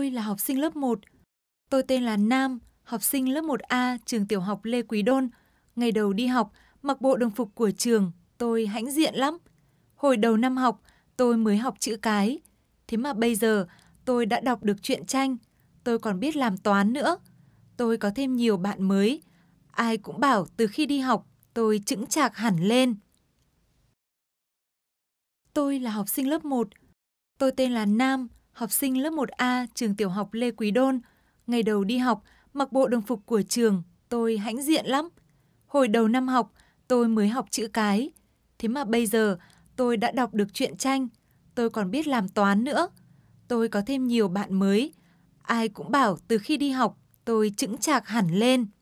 tôi là học sinh lớp 1. Tôi tên là Nam, học sinh lớp 1A trường tiểu học Lê Quý Đôn. Ngày đầu đi học, mặc bộ đồng phục của trường, tôi hãnh diện lắm. Hồi đầu năm học, tôi mới học chữ cái. Thế mà bây giờ, tôi đã đọc được truyện tranh. Tôi còn biết làm toán nữa. Tôi có thêm nhiều bạn mới. Ai cũng bảo từ khi đi học, tôi chững chạc hẳn lên. Tôi là học sinh lớp 1. Tôi tên là Nam, học sinh lớp 1A trường tiểu học Lê Quý Đôn. Ngày đầu đi học, mặc bộ đồng phục của trường, tôi hãnh diện lắm. Hồi đầu năm học, tôi mới học chữ cái. Thế mà bây giờ, tôi đã đọc được truyện tranh, tôi còn biết làm toán nữa. Tôi có thêm nhiều bạn mới. Ai cũng bảo từ khi đi học, tôi chững chạc hẳn lên.